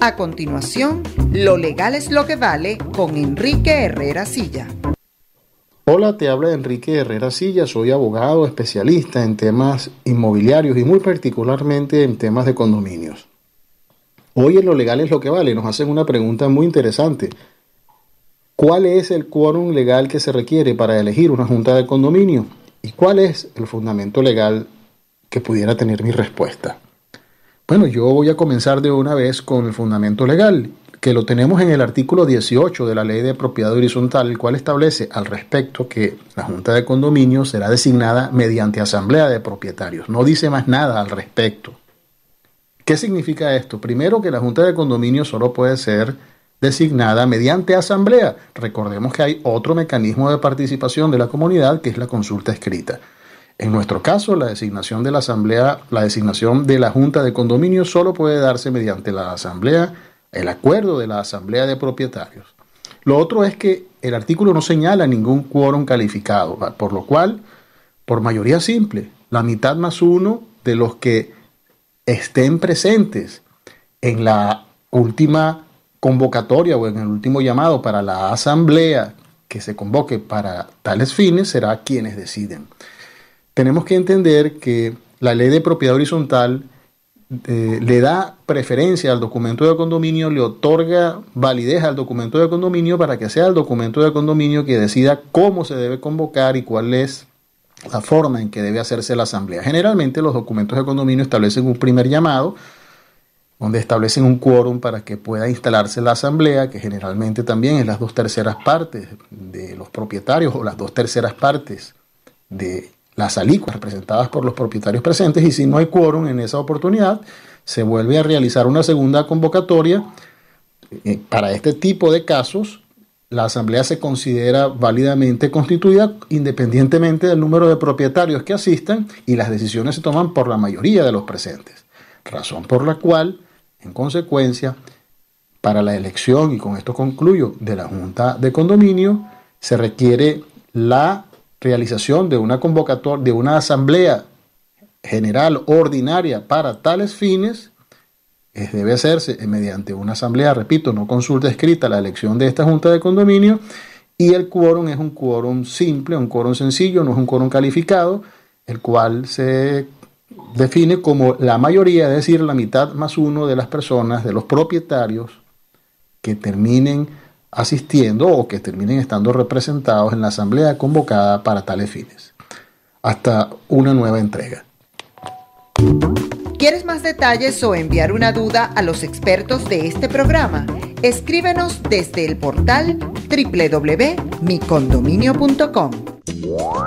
A continuación, Lo legal es lo que vale con Enrique Herrera Silla. Hola, te habla Enrique Herrera Silla, soy abogado especialista en temas inmobiliarios y muy particularmente en temas de condominios. Hoy en Lo legal es lo que vale nos hacen una pregunta muy interesante cuál es el quórum legal que se requiere para elegir una junta de condominio y cuál es el fundamento legal que pudiera tener mi respuesta. Bueno, yo voy a comenzar de una vez con el fundamento legal, que lo tenemos en el artículo 18 de la Ley de Propiedad Horizontal, el cual establece al respecto que la Junta de Condominio será designada mediante asamblea de propietarios. No dice más nada al respecto. ¿Qué significa esto? Primero que la Junta de Condominio solo puede ser designada mediante asamblea. Recordemos que hay otro mecanismo de participación de la comunidad que es la consulta escrita. En nuestro caso, la designación de la asamblea, la designación de la junta de condominio solo puede darse mediante la asamblea, el acuerdo de la asamblea de propietarios. Lo otro es que el artículo no señala ningún quórum calificado, por lo cual, por mayoría simple, la mitad más uno de los que estén presentes en la última convocatoria o en el último llamado para la asamblea que se convoque para tales fines será quienes deciden. Tenemos que entender que la ley de propiedad horizontal eh, le da preferencia al documento de condominio, le otorga validez al documento de condominio para que sea el documento de condominio que decida cómo se debe convocar y cuál es la forma en que debe hacerse la asamblea. Generalmente los documentos de condominio establecen un primer llamado, donde establecen un quórum para que pueda instalarse la asamblea, que generalmente también es las dos terceras partes de los propietarios o las dos terceras partes de las alícuas representadas por los propietarios presentes y si no hay quórum en esa oportunidad, se vuelve a realizar una segunda convocatoria. Eh, para este tipo de casos, la asamblea se considera válidamente constituida independientemente del número de propietarios que asistan y las decisiones se toman por la mayoría de los presentes, razón por la cual en consecuencia, para la elección, y con esto concluyo, de la Junta de Condominio, se requiere la realización de una convocatoria, de una asamblea general ordinaria para tales fines, es, debe hacerse mediante una asamblea, repito, no consulta escrita la elección de esta junta de condominio, y el quórum es un quórum simple, un quórum sencillo, no es un quórum calificado, el cual se define como la mayoría, es decir, la mitad más uno de las personas, de los propietarios, que terminen asistiendo o que terminen estando representados en la asamblea convocada para tales fines. Hasta una nueva entrega. ¿Quieres más detalles o enviar una duda a los expertos de este programa? Escríbenos desde el portal www.micondominio.com.